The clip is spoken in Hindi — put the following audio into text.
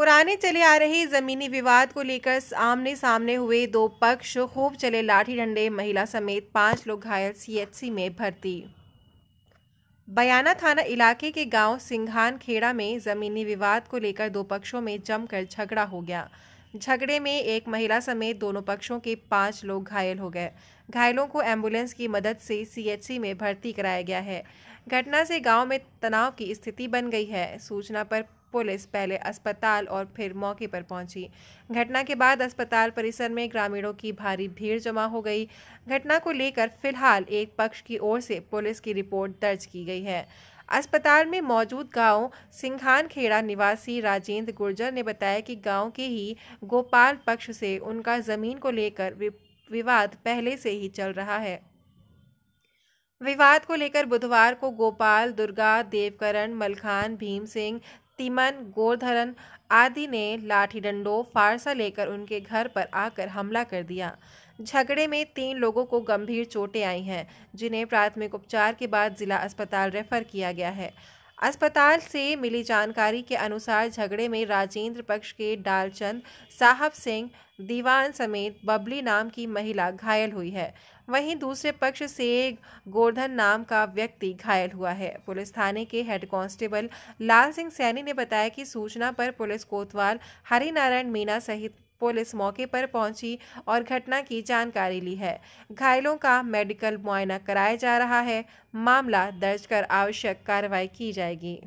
पुराने चले आ रहे जमीनी विवाद को लेकर आमने सामने हुए दो पक्ष खूब चले लाठी डंडे महिला समेत पांच लोग घायल सीएचसी में भर्ती बयाना थाना इलाके के गांव सिंघान खेड़ा में जमीनी विवाद को लेकर दो पक्षों में जमकर झगड़ा हो गया झगड़े में एक महिला समेत दोनों पक्षों के पांच लोग घायल हो गए घायलों को एम्बुलेंस की मदद से सीएचसी में भर्ती कराया गया है घटना से गांव में तनाव की स्थिति बन गई है सूचना पर पुलिस पहले अस्पताल और फिर मौके पर पहुंची घटना के बाद अस्पताल परिसर में ग्रामीणों की भारी भीड़ जमा हो गई घटना को लेकर फिलहाल एक पक्ष की ओर से पुलिस की रिपोर्ट दर्ज की गई है अस्पताल में मौजूद गांव सिंघान खेड़ा निवासी राजेंद्र गुर्जर ने बताया कि गांव के ही गोपाल पक्ष से उनका जमीन को लेकर विवाद पहले से ही चल रहा है विवाद को लेकर बुधवार को गोपाल दुर्गा देवकरण मलखान भीम सिंह तिमन गोरधरन आदि ने लाठी डंडो फारसा लेकर उनके घर पर आकर हमला कर दिया झगड़े में तीन लोगों को गंभीर चोटें आई हैं जिन्हें प्राथमिक उपचार के बाद जिला अस्पताल रेफर किया गया है अस्पताल से मिली जानकारी के अनुसार झगड़े में राजेंद्र पक्ष के डालचंद साहब सिंह दीवान समेत बबली नाम की महिला घायल हुई है वहीं दूसरे पक्ष से गोर्धन नाम का व्यक्ति घायल हुआ है पुलिस थाने के हेड कांस्टेबल लाल सिंह सैनी ने बताया कि सूचना पर पुलिस कोतवाल हरिनारायण मीणा सहित पुलिस मौके पर पहुंची और घटना की जानकारी ली है घायलों का मेडिकल मुआयना कराया जा रहा है मामला दर्ज कर आवश्यक कार्रवाई की जाएगी